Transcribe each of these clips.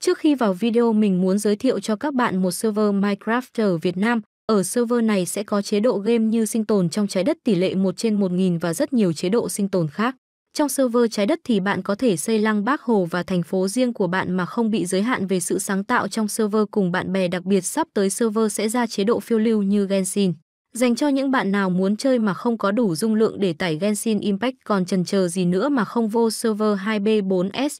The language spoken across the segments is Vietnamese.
Trước khi vào video mình muốn giới thiệu cho các bạn một server Minecraft ở Việt Nam. Ở server này sẽ có chế độ game như sinh tồn trong trái đất tỷ lệ 1 trên 1000 và rất nhiều chế độ sinh tồn khác. Trong server trái đất thì bạn có thể xây lăng bác hồ và thành phố riêng của bạn mà không bị giới hạn về sự sáng tạo trong server cùng bạn bè đặc biệt sắp tới server sẽ ra chế độ phiêu lưu như Genshin. Dành cho những bạn nào muốn chơi mà không có đủ dung lượng để tải Genshin Impact còn chần chờ gì nữa mà không vô server 2B4S.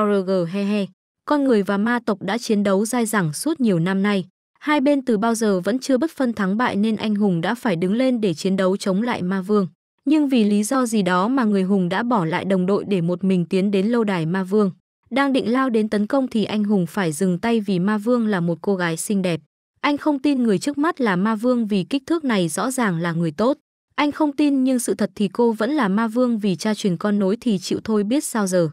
ORG he he con người và ma tộc đã chiến đấu dai dẳng suốt nhiều năm nay. Hai bên từ bao giờ vẫn chưa bất phân thắng bại nên anh hùng đã phải đứng lên để chiến đấu chống lại ma vương. Nhưng vì lý do gì đó mà người hùng đã bỏ lại đồng đội để một mình tiến đến lâu đài ma vương. Đang định lao đến tấn công thì anh hùng phải dừng tay vì ma vương là một cô gái xinh đẹp. Anh không tin người trước mắt là ma vương vì kích thước này rõ ràng là người tốt. Anh không tin nhưng sự thật thì cô vẫn là ma vương vì cha truyền con nối thì chịu thôi biết sao giờ.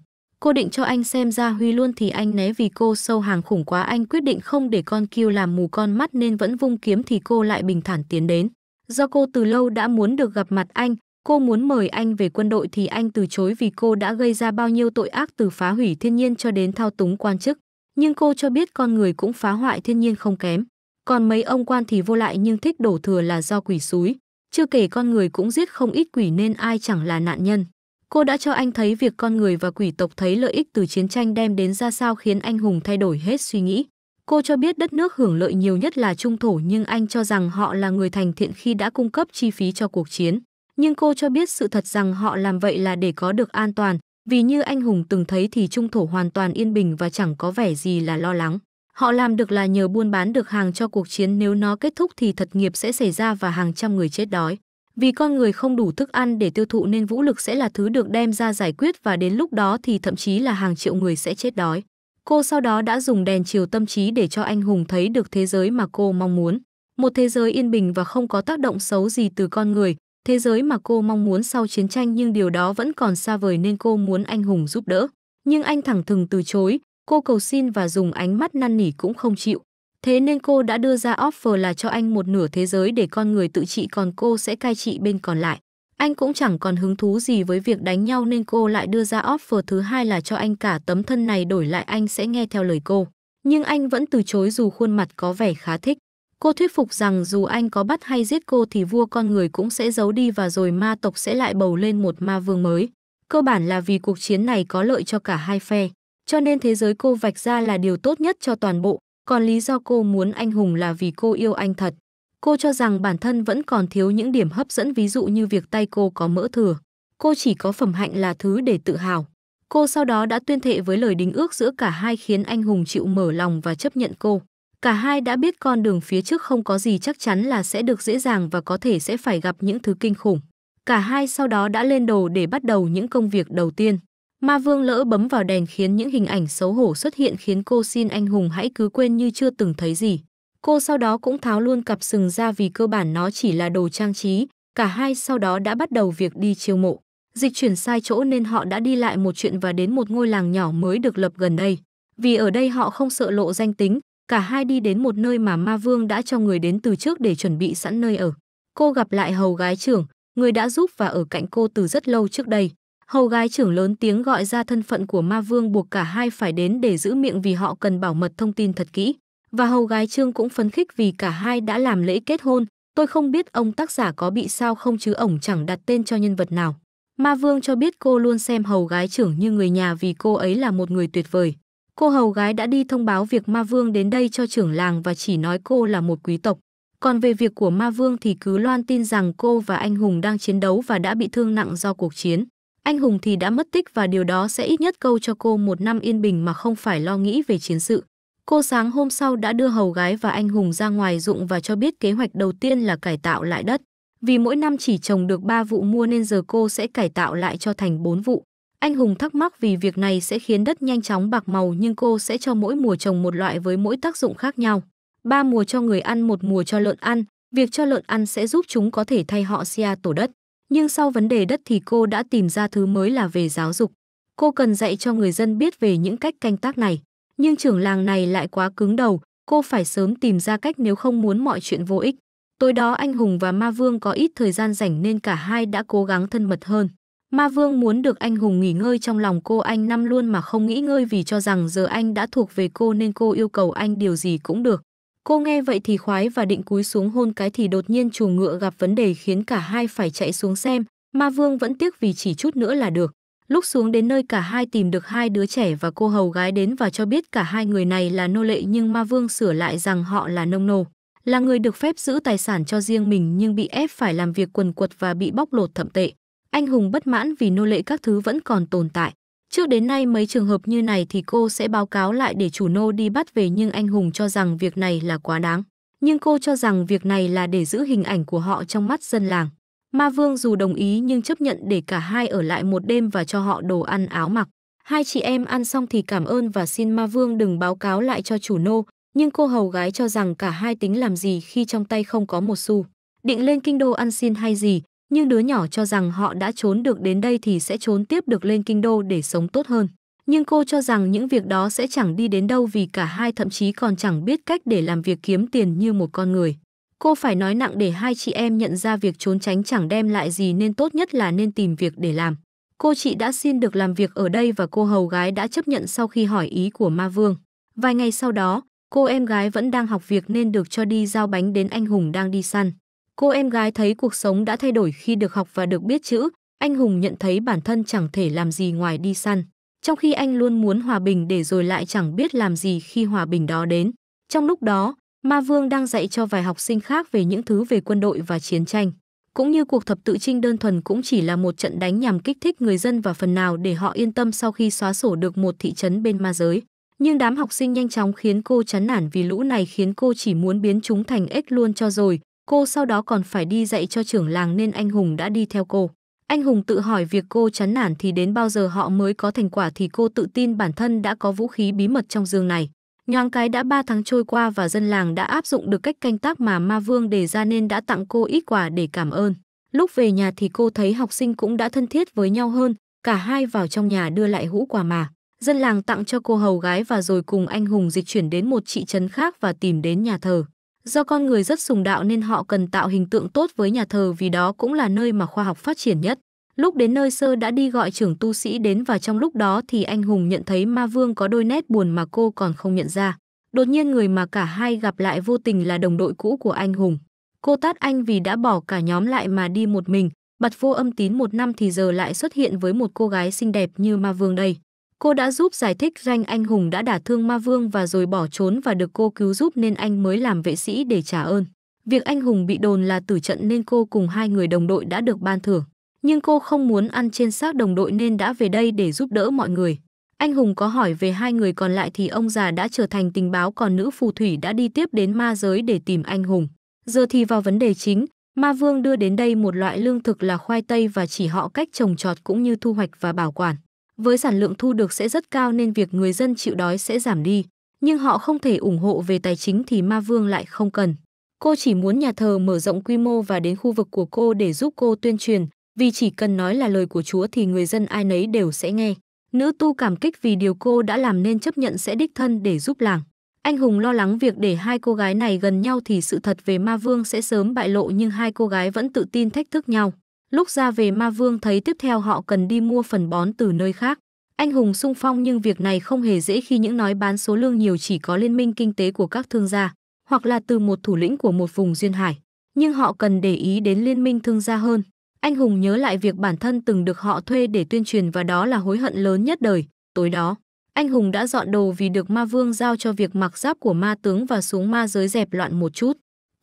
Cô định cho anh xem ra Huy luôn thì anh né vì cô sâu hàng khủng quá anh quyết định không để con Kiêu làm mù con mắt nên vẫn vung kiếm thì cô lại bình thản tiến đến. Do cô từ lâu đã muốn được gặp mặt anh, cô muốn mời anh về quân đội thì anh từ chối vì cô đã gây ra bao nhiêu tội ác từ phá hủy thiên nhiên cho đến thao túng quan chức. Nhưng cô cho biết con người cũng phá hoại thiên nhiên không kém. Còn mấy ông quan thì vô lại nhưng thích đổ thừa là do quỷ suối. Chưa kể con người cũng giết không ít quỷ nên ai chẳng là nạn nhân. Cô đã cho anh thấy việc con người và quỷ tộc thấy lợi ích từ chiến tranh đem đến ra sao khiến anh hùng thay đổi hết suy nghĩ. Cô cho biết đất nước hưởng lợi nhiều nhất là trung thổ nhưng anh cho rằng họ là người thành thiện khi đã cung cấp chi phí cho cuộc chiến. Nhưng cô cho biết sự thật rằng họ làm vậy là để có được an toàn, vì như anh hùng từng thấy thì trung thổ hoàn toàn yên bình và chẳng có vẻ gì là lo lắng. Họ làm được là nhờ buôn bán được hàng cho cuộc chiến nếu nó kết thúc thì thật nghiệp sẽ xảy ra và hàng trăm người chết đói. Vì con người không đủ thức ăn để tiêu thụ nên vũ lực sẽ là thứ được đem ra giải quyết và đến lúc đó thì thậm chí là hàng triệu người sẽ chết đói. Cô sau đó đã dùng đèn chiều tâm trí để cho anh hùng thấy được thế giới mà cô mong muốn. Một thế giới yên bình và không có tác động xấu gì từ con người, thế giới mà cô mong muốn sau chiến tranh nhưng điều đó vẫn còn xa vời nên cô muốn anh hùng giúp đỡ. Nhưng anh thẳng thừng từ chối, cô cầu xin và dùng ánh mắt năn nỉ cũng không chịu. Thế nên cô đã đưa ra offer là cho anh một nửa thế giới để con người tự trị còn cô sẽ cai trị bên còn lại. Anh cũng chẳng còn hứng thú gì với việc đánh nhau nên cô lại đưa ra offer thứ hai là cho anh cả tấm thân này đổi lại anh sẽ nghe theo lời cô. Nhưng anh vẫn từ chối dù khuôn mặt có vẻ khá thích. Cô thuyết phục rằng dù anh có bắt hay giết cô thì vua con người cũng sẽ giấu đi và rồi ma tộc sẽ lại bầu lên một ma vương mới. Cơ bản là vì cuộc chiến này có lợi cho cả hai phe, cho nên thế giới cô vạch ra là điều tốt nhất cho toàn bộ còn lý do cô muốn anh Hùng là vì cô yêu anh thật. Cô cho rằng bản thân vẫn còn thiếu những điểm hấp dẫn ví dụ như việc tay cô có mỡ thừa. Cô chỉ có phẩm hạnh là thứ để tự hào. Cô sau đó đã tuyên thệ với lời đính ước giữa cả hai khiến anh Hùng chịu mở lòng và chấp nhận cô. Cả hai đã biết con đường phía trước không có gì chắc chắn là sẽ được dễ dàng và có thể sẽ phải gặp những thứ kinh khủng. Cả hai sau đó đã lên đồ để bắt đầu những công việc đầu tiên. Ma Vương lỡ bấm vào đèn khiến những hình ảnh xấu hổ xuất hiện khiến cô xin anh hùng hãy cứ quên như chưa từng thấy gì. Cô sau đó cũng tháo luôn cặp sừng ra vì cơ bản nó chỉ là đồ trang trí, cả hai sau đó đã bắt đầu việc đi chiêu mộ. Dịch chuyển sai chỗ nên họ đã đi lại một chuyện và đến một ngôi làng nhỏ mới được lập gần đây. Vì ở đây họ không sợ lộ danh tính, cả hai đi đến một nơi mà Ma Vương đã cho người đến từ trước để chuẩn bị sẵn nơi ở. Cô gặp lại hầu gái trưởng, người đã giúp và ở cạnh cô từ rất lâu trước đây hầu gái trưởng lớn tiếng gọi ra thân phận của ma vương buộc cả hai phải đến để giữ miệng vì họ cần bảo mật thông tin thật kỹ và hầu gái trương cũng phấn khích vì cả hai đã làm lễ kết hôn tôi không biết ông tác giả có bị sao không chứ ổng chẳng đặt tên cho nhân vật nào ma vương cho biết cô luôn xem hầu gái trưởng như người nhà vì cô ấy là một người tuyệt vời cô hầu gái đã đi thông báo việc ma vương đến đây cho trưởng làng và chỉ nói cô là một quý tộc còn về việc của ma vương thì cứ loan tin rằng cô và anh hùng đang chiến đấu và đã bị thương nặng do cuộc chiến anh hùng thì đã mất tích và điều đó sẽ ít nhất câu cho cô một năm yên bình mà không phải lo nghĩ về chiến sự. Cô sáng hôm sau đã đưa hầu gái và anh hùng ra ngoài ruộng và cho biết kế hoạch đầu tiên là cải tạo lại đất. Vì mỗi năm chỉ trồng được 3 vụ mua nên giờ cô sẽ cải tạo lại cho thành 4 vụ. Anh Hùng thắc mắc vì việc này sẽ khiến đất nhanh chóng bạc màu nhưng cô sẽ cho mỗi mùa trồng một loại với mỗi tác dụng khác nhau. Ba mùa cho người ăn, một mùa cho lợn ăn. Việc cho lợn ăn sẽ giúp chúng có thể thay họ xia tổ đất nhưng sau vấn đề đất thì cô đã tìm ra thứ mới là về giáo dục. Cô cần dạy cho người dân biết về những cách canh tác này, nhưng trưởng làng này lại quá cứng đầu, cô phải sớm tìm ra cách nếu không muốn mọi chuyện vô ích. Tối đó anh Hùng và Ma Vương có ít thời gian rảnh nên cả hai đã cố gắng thân mật hơn. Ma Vương muốn được anh Hùng nghỉ ngơi trong lòng cô anh năm luôn mà không nghĩ ngơi vì cho rằng giờ anh đã thuộc về cô nên cô yêu cầu anh điều gì cũng được. Cô nghe vậy thì khoái và định cúi xuống hôn cái thì đột nhiên chủ ngựa gặp vấn đề khiến cả hai phải chạy xuống xem, Ma Vương vẫn tiếc vì chỉ chút nữa là được. Lúc xuống đến nơi cả hai tìm được hai đứa trẻ và cô hầu gái đến và cho biết cả hai người này là nô lệ nhưng Ma Vương sửa lại rằng họ là nông nô, là người được phép giữ tài sản cho riêng mình nhưng bị ép phải làm việc quần quật và bị bóc lột thậm tệ. Anh hùng bất mãn vì nô lệ các thứ vẫn còn tồn tại. Trước đến nay mấy trường hợp như này thì cô sẽ báo cáo lại để chủ nô đi bắt về nhưng anh Hùng cho rằng việc này là quá đáng. Nhưng cô cho rằng việc này là để giữ hình ảnh của họ trong mắt dân làng. Ma Vương dù đồng ý nhưng chấp nhận để cả hai ở lại một đêm và cho họ đồ ăn áo mặc. Hai chị em ăn xong thì cảm ơn và xin Ma Vương đừng báo cáo lại cho chủ nô, nhưng cô hầu gái cho rằng cả hai tính làm gì khi trong tay không có một xu. Định lên kinh đô ăn xin hay gì, nhưng đứa nhỏ cho rằng họ đã trốn được đến đây thì sẽ trốn tiếp được lên kinh đô để sống tốt hơn. Nhưng cô cho rằng những việc đó sẽ chẳng đi đến đâu vì cả hai thậm chí còn chẳng biết cách để làm việc kiếm tiền như một con người. Cô phải nói nặng để hai chị em nhận ra việc trốn tránh chẳng đem lại gì nên tốt nhất là nên tìm việc để làm. Cô chị đã xin được làm việc ở đây và cô hầu gái đã chấp nhận sau khi hỏi ý của Ma Vương. Vài ngày sau đó, cô em gái vẫn đang học việc nên được cho đi giao bánh đến anh hùng đang đi săn. Cô em gái thấy cuộc sống đã thay đổi khi được học và được biết chữ, anh Hùng nhận thấy bản thân chẳng thể làm gì ngoài đi săn. Trong khi anh luôn muốn hòa bình để rồi lại chẳng biết làm gì khi hòa bình đó đến. Trong lúc đó, Ma Vương đang dạy cho vài học sinh khác về những thứ về quân đội và chiến tranh. Cũng như cuộc thập tự trinh đơn thuần cũng chỉ là một trận đánh nhằm kích thích người dân và phần nào để họ yên tâm sau khi xóa sổ được một thị trấn bên ma giới. Nhưng đám học sinh nhanh chóng khiến cô chán nản vì lũ này khiến cô chỉ muốn biến chúng thành ếch luôn cho rồi, Cô sau đó còn phải đi dạy cho trưởng làng nên anh Hùng đã đi theo cô. Anh Hùng tự hỏi việc cô chán nản thì đến bao giờ họ mới có thành quả thì cô tự tin bản thân đã có vũ khí bí mật trong giường này. Nhoáng cái đã 3 tháng trôi qua và dân làng đã áp dụng được cách canh tác mà Ma Vương đề ra nên đã tặng cô ít quà để cảm ơn. Lúc về nhà thì cô thấy học sinh cũng đã thân thiết với nhau hơn, cả hai vào trong nhà đưa lại hũ quà mà. Dân làng tặng cho cô hầu gái và rồi cùng anh Hùng dịch chuyển đến một thị trấn khác và tìm đến nhà thờ. Do con người rất sùng đạo nên họ cần tạo hình tượng tốt với nhà thờ vì đó cũng là nơi mà khoa học phát triển nhất. Lúc đến nơi sơ đã đi gọi trưởng tu sĩ đến và trong lúc đó thì anh hùng nhận thấy ma vương có đôi nét buồn mà cô còn không nhận ra. Đột nhiên người mà cả hai gặp lại vô tình là đồng đội cũ của anh hùng. Cô tát anh vì đã bỏ cả nhóm lại mà đi một mình, bật vô âm tín một năm thì giờ lại xuất hiện với một cô gái xinh đẹp như ma vương đây. Cô đã giúp giải thích danh anh hùng đã đả thương ma vương và rồi bỏ trốn và được cô cứu giúp nên anh mới làm vệ sĩ để trả ơn. Việc anh hùng bị đồn là tử trận nên cô cùng hai người đồng đội đã được ban thưởng. Nhưng cô không muốn ăn trên xác đồng đội nên đã về đây để giúp đỡ mọi người. Anh Hùng có hỏi về hai người còn lại thì ông già đã trở thành tình báo còn nữ phù thủy đã đi tiếp đến ma giới để tìm anh Hùng. Giờ thì vào vấn đề chính, ma vương đưa đến đây một loại lương thực là khoai tây và chỉ họ cách trồng trọt cũng như thu hoạch và bảo quản với sản lượng thu được sẽ rất cao nên việc người dân chịu đói sẽ giảm đi, nhưng họ không thể ủng hộ về tài chính thì Ma Vương lại không cần. Cô chỉ muốn nhà thờ mở rộng quy mô và đến khu vực của cô để giúp cô tuyên truyền, vì chỉ cần nói là lời của Chúa thì người dân ai nấy đều sẽ nghe. Nữ tu cảm kích vì điều cô đã làm nên chấp nhận sẽ đích thân để giúp làng. Anh Hùng lo lắng việc để hai cô gái này gần nhau thì sự thật về Ma Vương sẽ sớm bại lộ nhưng hai cô gái vẫn tự tin thách thức nhau. Lúc ra về ma vương thấy tiếp theo họ cần đi mua phần bón từ nơi khác. Anh hùng sung phong nhưng việc này không hề dễ khi những nói bán số lương nhiều chỉ có liên minh kinh tế của các thương gia, hoặc là từ một thủ lĩnh của một vùng duyên hải. Nhưng họ cần để ý đến liên minh thương gia hơn. Anh hùng nhớ lại việc bản thân từng được họ thuê để tuyên truyền và đó là hối hận lớn nhất đời. Tối đó, anh hùng đã dọn đồ vì được ma vương giao cho việc mặc giáp của ma tướng và xuống ma giới dẹp loạn một chút.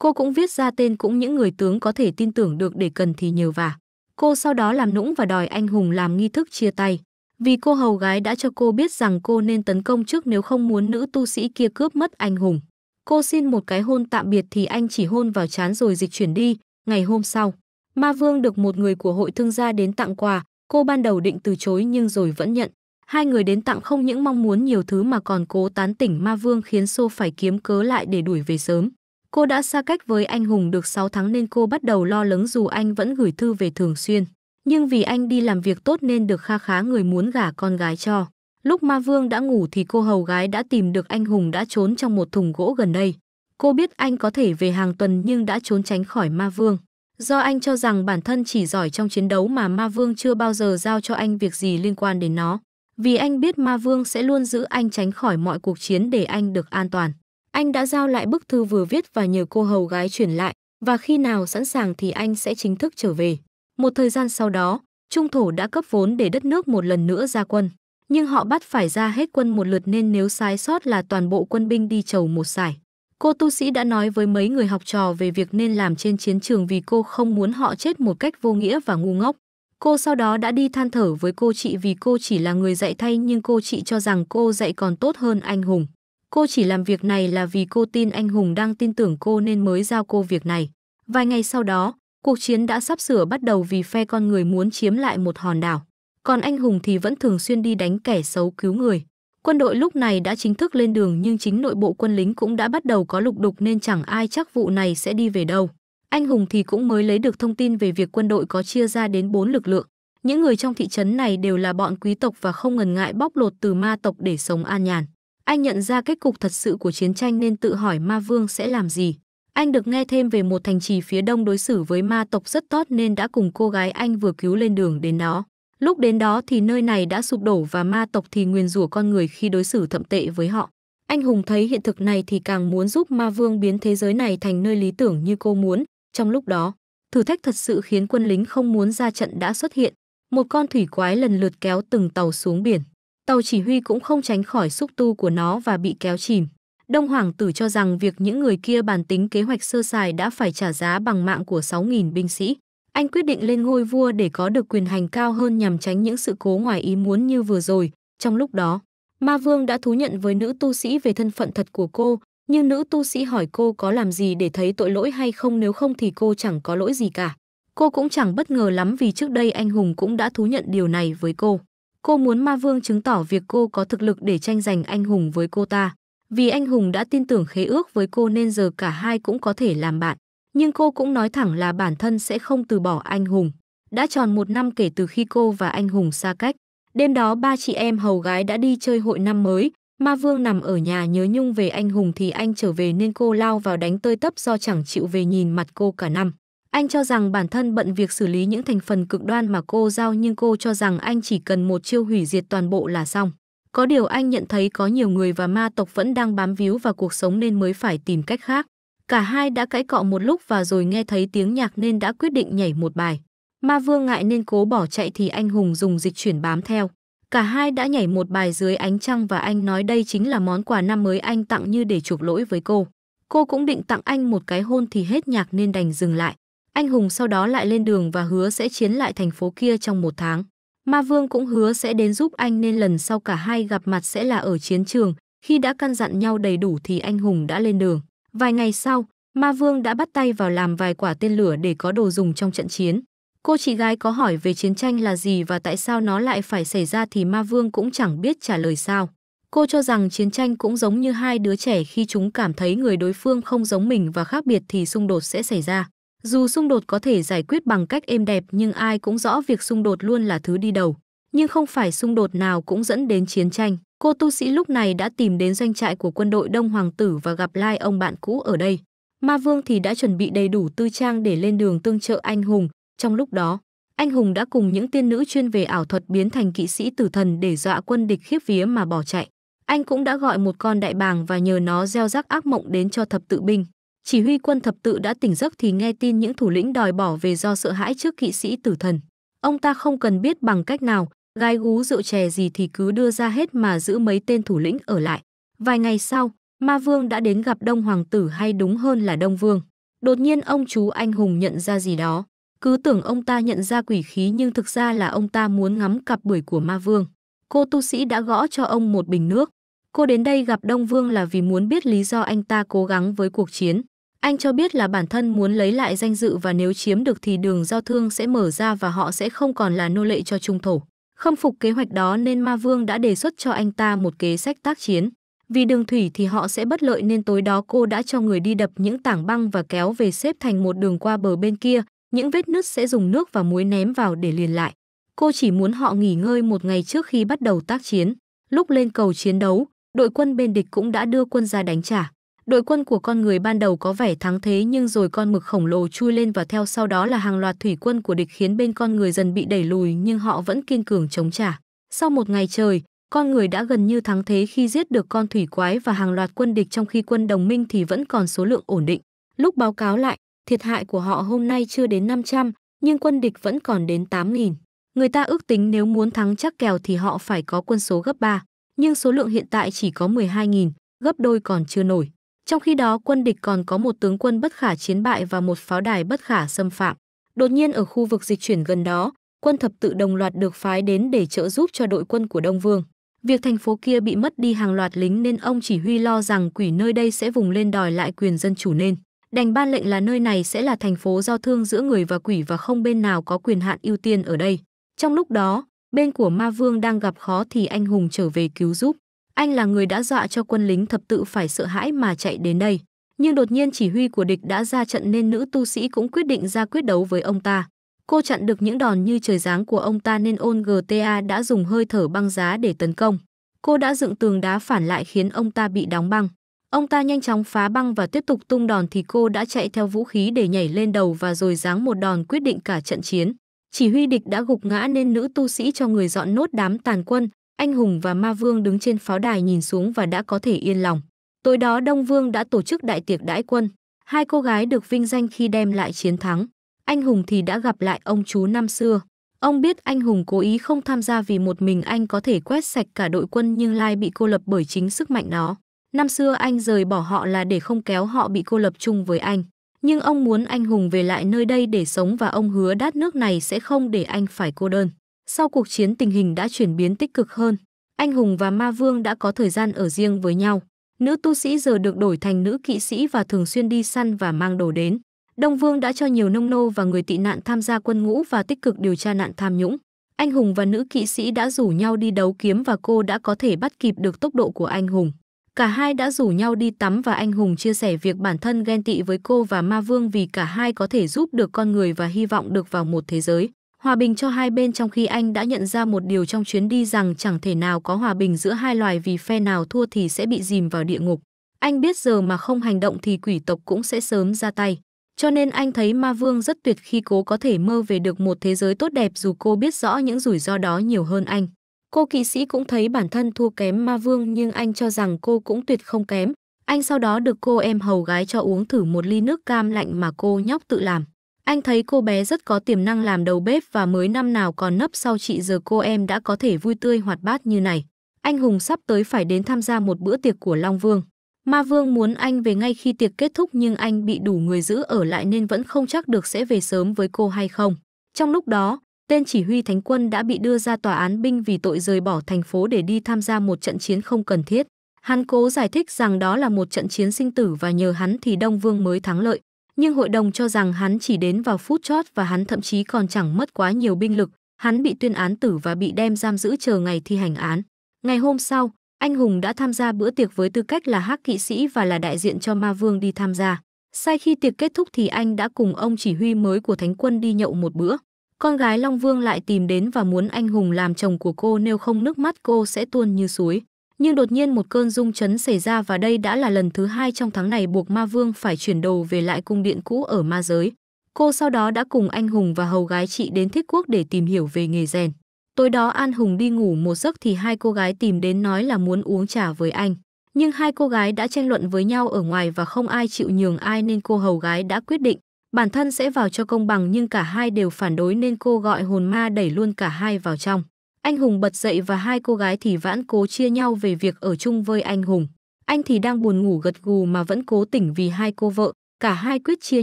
Cô cũng viết ra tên cũng những người tướng có thể tin tưởng được để cần thì nhờ vả. Cô sau đó làm nũng và đòi anh hùng làm nghi thức chia tay. Vì cô hầu gái đã cho cô biết rằng cô nên tấn công trước nếu không muốn nữ tu sĩ kia cướp mất anh hùng. Cô xin một cái hôn tạm biệt thì anh chỉ hôn vào chán rồi dịch chuyển đi. Ngày hôm sau, Ma Vương được một người của hội thương gia đến tặng quà. Cô ban đầu định từ chối nhưng rồi vẫn nhận. Hai người đến tặng không những mong muốn nhiều thứ mà còn cố tán tỉnh Ma Vương khiến Sô phải kiếm cớ lại để đuổi về sớm. Cô đã xa cách với anh Hùng được 6 tháng nên cô bắt đầu lo lắng dù anh vẫn gửi thư về thường xuyên. Nhưng vì anh đi làm việc tốt nên được kha khá người muốn gả con gái cho. Lúc Ma Vương đã ngủ thì cô hầu gái đã tìm được anh Hùng đã trốn trong một thùng gỗ gần đây. Cô biết anh có thể về hàng tuần nhưng đã trốn tránh khỏi Ma Vương. Do anh cho rằng bản thân chỉ giỏi trong chiến đấu mà Ma Vương chưa bao giờ giao cho anh việc gì liên quan đến nó. Vì anh biết Ma Vương sẽ luôn giữ anh tránh khỏi mọi cuộc chiến để anh được an toàn. Anh đã giao lại bức thư vừa viết và nhờ cô hầu gái chuyển lại, và khi nào sẵn sàng thì anh sẽ chính thức trở về. Một thời gian sau đó, Trung Thổ đã cấp vốn để đất nước một lần nữa ra quân. Nhưng họ bắt phải ra hết quân một lượt nên nếu sai sót là toàn bộ quân binh đi chầu một sải. Cô tu sĩ đã nói với mấy người học trò về việc nên làm trên chiến trường vì cô không muốn họ chết một cách vô nghĩa và ngu ngốc. Cô sau đó đã đi than thở với cô chị vì cô chỉ là người dạy thay nhưng cô chị cho rằng cô dạy còn tốt hơn anh hùng. Cô chỉ làm việc này là vì cô tin anh hùng đang tin tưởng cô nên mới giao cô việc này. Vài ngày sau đó, cuộc chiến đã sắp sửa bắt đầu vì phe con người muốn chiếm lại một hòn đảo. Còn anh hùng thì vẫn thường xuyên đi đánh kẻ xấu cứu người. Quân đội lúc này đã chính thức lên đường nhưng chính nội bộ quân lính cũng đã bắt đầu có lục đục nên chẳng ai chắc vụ này sẽ đi về đâu. Anh Hùng thì cũng mới lấy được thông tin về việc quân đội có chia ra đến 4 lực lượng. Những người trong thị trấn này đều là bọn quý tộc và không ngần ngại bóc lột từ ma tộc để sống an nhàn. Anh nhận ra kết cục thật sự của chiến tranh nên tự hỏi ma vương sẽ làm gì. Anh được nghe thêm về một thành trì phía đông đối xử với ma tộc rất tốt nên đã cùng cô gái anh vừa cứu lên đường đến đó. Lúc đến đó thì nơi này đã sụp đổ và ma tộc thì nguyền rủa con người khi đối xử thậm tệ với họ. Anh Hùng thấy hiện thực này thì càng muốn giúp ma vương biến thế giới này thành nơi lý tưởng như cô muốn. Trong lúc đó, thử thách thật sự khiến quân lính không muốn ra trận đã xuất hiện. Một con thủy quái lần lượt kéo từng tàu xuống biển tàu chỉ huy cũng không tránh khỏi xúc tu của nó và bị kéo chìm. Đông Hoàng tử cho rằng việc những người kia bàn tính kế hoạch sơ sài đã phải trả giá bằng mạng của 6.000 binh sĩ. Anh quyết định lên ngôi vua để có được quyền hành cao hơn nhằm tránh những sự cố ngoài ý muốn như vừa rồi. Trong lúc đó, Ma Vương đã thú nhận với nữ tu sĩ về thân phận thật của cô, nhưng nữ tu sĩ hỏi cô có làm gì để thấy tội lỗi hay không nếu không thì cô chẳng có lỗi gì cả. Cô cũng chẳng bất ngờ lắm vì trước đây anh Hùng cũng đã thú nhận điều này với cô. Cô muốn Ma Vương chứng tỏ việc cô có thực lực để tranh giành anh hùng với cô ta. Vì anh hùng đã tin tưởng khế ước với cô nên giờ cả hai cũng có thể làm bạn. Nhưng cô cũng nói thẳng là bản thân sẽ không từ bỏ anh hùng. Đã tròn một năm kể từ khi cô và anh hùng xa cách. Đêm đó ba chị em hầu gái đã đi chơi hội năm mới. Ma Vương nằm ở nhà nhớ nhung về anh hùng thì anh trở về nên cô lao vào đánh tơi tấp do chẳng chịu về nhìn mặt cô cả năm. Anh cho rằng bản thân bận việc xử lý những thành phần cực đoan mà cô giao nhưng cô cho rằng anh chỉ cần một chiêu hủy diệt toàn bộ là xong. Có điều anh nhận thấy có nhiều người và ma tộc vẫn đang bám víu vào cuộc sống nên mới phải tìm cách khác. Cả hai đã cãi cọ một lúc và rồi nghe thấy tiếng nhạc nên đã quyết định nhảy một bài. Ma vương ngại nên cố bỏ chạy thì anh hùng dùng dịch chuyển bám theo. Cả hai đã nhảy một bài dưới ánh trăng và anh nói đây chính là món quà năm mới anh tặng như để chuộc lỗi với cô. Cô cũng định tặng anh một cái hôn thì hết nhạc nên đành dừng lại. Anh hùng sau đó lại lên đường và hứa sẽ chiến lại thành phố kia trong một tháng. Ma Vương cũng hứa sẽ đến giúp anh nên lần sau cả hai gặp mặt sẽ là ở chiến trường. Khi đã căn dặn nhau đầy đủ thì anh hùng đã lên đường. Vài ngày sau, Ma Vương đã bắt tay vào làm vài quả tên lửa để có đồ dùng trong trận chiến. Cô chị gái có hỏi về chiến tranh là gì và tại sao nó lại phải xảy ra thì Ma Vương cũng chẳng biết trả lời sao. Cô cho rằng chiến tranh cũng giống như hai đứa trẻ khi chúng cảm thấy người đối phương không giống mình và khác biệt thì xung đột sẽ xảy ra. Dù xung đột có thể giải quyết bằng cách êm đẹp nhưng ai cũng rõ việc xung đột luôn là thứ đi đầu. Nhưng không phải xung đột nào cũng dẫn đến chiến tranh. Cô tu sĩ lúc này đã tìm đến doanh trại của quân đội Đông Hoàng Tử và gặp lại ông bạn cũ ở đây. Ma Vương thì đã chuẩn bị đầy đủ tư trang để lên đường tương trợ anh hùng. Trong lúc đó, anh hùng đã cùng những tiên nữ chuyên về ảo thuật biến thành kỵ sĩ tử thần để dọa quân địch khiếp vía mà bỏ chạy. Anh cũng đã gọi một con đại bàng và nhờ nó gieo rắc ác mộng đến cho thập tự binh. Chỉ huy quân thập tự đã tỉnh giấc thì nghe tin những thủ lĩnh đòi bỏ về do sợ hãi trước kỵ sĩ tử thần. Ông ta không cần biết bằng cách nào, gái gú rượu chè gì thì cứ đưa ra hết mà giữ mấy tên thủ lĩnh ở lại. Vài ngày sau, Ma Vương đã đến gặp Đông Hoàng tử hay đúng hơn là Đông Vương. Đột nhiên ông chú anh hùng nhận ra gì đó. Cứ tưởng ông ta nhận ra quỷ khí nhưng thực ra là ông ta muốn ngắm cặp bưởi của Ma Vương. Cô tu sĩ đã gõ cho ông một bình nước. Cô đến đây gặp Đông Vương là vì muốn biết lý do anh ta cố gắng với cuộc chiến. Anh cho biết là bản thân muốn lấy lại danh dự và nếu chiếm được thì đường giao thương sẽ mở ra và họ sẽ không còn là nô lệ cho trung thổ. Không phục kế hoạch đó nên Ma Vương đã đề xuất cho anh ta một kế sách tác chiến. Vì đường thủy thì họ sẽ bất lợi nên tối đó cô đã cho người đi đập những tảng băng và kéo về xếp thành một đường qua bờ bên kia. Những vết nứt sẽ dùng nước và muối ném vào để liền lại. Cô chỉ muốn họ nghỉ ngơi một ngày trước khi bắt đầu tác chiến. Lúc lên cầu chiến đấu, đội quân bên địch cũng đã đưa quân ra đánh trả. Đội quân của con người ban đầu có vẻ thắng thế nhưng rồi con mực khổng lồ chui lên và theo sau đó là hàng loạt thủy quân của địch khiến bên con người dần bị đẩy lùi nhưng họ vẫn kiên cường chống trả. Sau một ngày trời, con người đã gần như thắng thế khi giết được con thủy quái và hàng loạt quân địch trong khi quân đồng minh thì vẫn còn số lượng ổn định. Lúc báo cáo lại, thiệt hại của họ hôm nay chưa đến 500, nhưng quân địch vẫn còn đến 8.000. Người ta ước tính nếu muốn thắng chắc kèo thì họ phải có quân số gấp 3 nhưng số lượng hiện tại chỉ có 12.000, gấp đôi còn chưa nổi. Trong khi đó quân địch còn có một tướng quân bất khả chiến bại và một pháo đài bất khả xâm phạm. Đột nhiên ở khu vực dịch chuyển gần đó, quân thập tự đồng loạt được phái đến để trợ giúp cho đội quân của Đông Vương. Việc thành phố kia bị mất đi hàng loạt lính nên ông chỉ huy lo rằng quỷ nơi đây sẽ vùng lên đòi lại quyền dân chủ nên. Đành ban lệnh là nơi này sẽ là thành phố giao thương giữa người và quỷ và không bên nào có quyền hạn ưu tiên ở đây. Trong lúc đó, bên của ma vương đang gặp khó thì anh hùng trở về cứu giúp. Anh là người đã dọa cho quân lính thập tự phải sợ hãi mà chạy đến đây. Nhưng đột nhiên chỉ huy của địch đã ra trận nên nữ tu sĩ cũng quyết định ra quyết đấu với ông ta. Cô chặn được những đòn như trời giáng của ông ta nên ôn GTA đã dùng hơi thở băng giá để tấn công. Cô đã dựng tường đá phản lại khiến ông ta bị đóng băng. Ông ta nhanh chóng phá băng và tiếp tục tung đòn thì cô đã chạy theo vũ khí để nhảy lên đầu và rồi giáng một đòn quyết định cả trận chiến. Chỉ huy địch đã gục ngã nên nữ tu sĩ cho người dọn nốt đám tàn quân, anh hùng và ma vương đứng trên pháo đài nhìn xuống và đã có thể yên lòng. Tối đó Đông Vương đã tổ chức đại tiệc đãi quân, hai cô gái được vinh danh khi đem lại chiến thắng. Anh hùng thì đã gặp lại ông chú năm xưa. Ông biết anh hùng cố ý không tham gia vì một mình anh có thể quét sạch cả đội quân nhưng Lai bị cô lập bởi chính sức mạnh đó. Năm xưa anh rời bỏ họ là để không kéo họ bị cô lập chung với anh nhưng ông muốn anh Hùng về lại nơi đây để sống và ông hứa đát nước này sẽ không để anh phải cô đơn. Sau cuộc chiến tình hình đã chuyển biến tích cực hơn, anh Hùng và Ma Vương đã có thời gian ở riêng với nhau. Nữ tu sĩ giờ được đổi thành nữ kỵ sĩ và thường xuyên đi săn và mang đồ đến. Đông Vương đã cho nhiều nông nô và người tị nạn tham gia quân ngũ và tích cực điều tra nạn tham nhũng. Anh Hùng và nữ kỵ sĩ đã rủ nhau đi đấu kiếm và cô đã có thể bắt kịp được tốc độ của anh Hùng. Cả hai đã rủ nhau đi tắm và anh Hùng chia sẻ việc bản thân ghen tị với cô và Ma Vương vì cả hai có thể giúp được con người và hy vọng được vào một thế giới. Hòa bình cho hai bên trong khi anh đã nhận ra một điều trong chuyến đi rằng chẳng thể nào có hòa bình giữa hai loài vì phe nào thua thì sẽ bị dìm vào địa ngục. Anh biết giờ mà không hành động thì quỷ tộc cũng sẽ sớm ra tay. Cho nên anh thấy Ma Vương rất tuyệt khi cố có thể mơ về được một thế giới tốt đẹp dù cô biết rõ những rủi ro đó nhiều hơn anh. Cô kỵ sĩ cũng thấy bản thân thua kém ma vương nhưng anh cho rằng cô cũng tuyệt không kém. Anh sau đó được cô em hầu gái cho uống thử một ly nước cam lạnh mà cô nhóc tự làm. Anh thấy cô bé rất có tiềm năng làm đầu bếp và mới năm nào còn nấp sau chị giờ cô em đã có thể vui tươi hoạt bát như này. Anh Hùng sắp tới phải đến tham gia một bữa tiệc của Long Vương. Ma Vương muốn anh về ngay khi tiệc kết thúc nhưng anh bị đủ người giữ ở lại nên vẫn không chắc được sẽ về sớm với cô hay không. Trong lúc đó, tên chỉ huy Thánh quân đã bị đưa ra tòa án binh vì tội rời bỏ thành phố để đi tham gia một trận chiến không cần thiết. Hắn cố giải thích rằng đó là một trận chiến sinh tử và nhờ hắn thì Đông Vương mới thắng lợi. Nhưng hội đồng cho rằng hắn chỉ đến vào phút chót và hắn thậm chí còn chẳng mất quá nhiều binh lực. Hắn bị tuyên án tử và bị đem giam giữ chờ ngày thi hành án. Ngày hôm sau, anh Hùng đã tham gia bữa tiệc với tư cách là hắc kỵ sĩ và là đại diện cho Ma Vương đi tham gia. Sai khi tiệc kết thúc thì anh đã cùng ông chỉ huy mới của Thánh quân đi nhậu một bữa. Con gái Long Vương lại tìm đến và muốn anh hùng làm chồng của cô nếu không nước mắt cô sẽ tuôn như suối. Nhưng đột nhiên một cơn rung chấn xảy ra và đây đã là lần thứ hai trong tháng này buộc Ma Vương phải chuyển đồ về lại cung điện cũ ở ma giới. Cô sau đó đã cùng anh Hùng và hầu gái chị đến thiết Quốc để tìm hiểu về nghề rèn. Tối đó An Hùng đi ngủ một giấc thì hai cô gái tìm đến nói là muốn uống trà với anh. Nhưng hai cô gái đã tranh luận với nhau ở ngoài và không ai chịu nhường ai nên cô hầu gái đã quyết định bản thân sẽ vào cho công bằng nhưng cả hai đều phản đối nên cô gọi hồn ma đẩy luôn cả hai vào trong. Anh Hùng bật dậy và hai cô gái thì vãn cố chia nhau về việc ở chung với anh Hùng. Anh thì đang buồn ngủ gật gù mà vẫn cố tỉnh vì hai cô vợ, cả hai quyết chia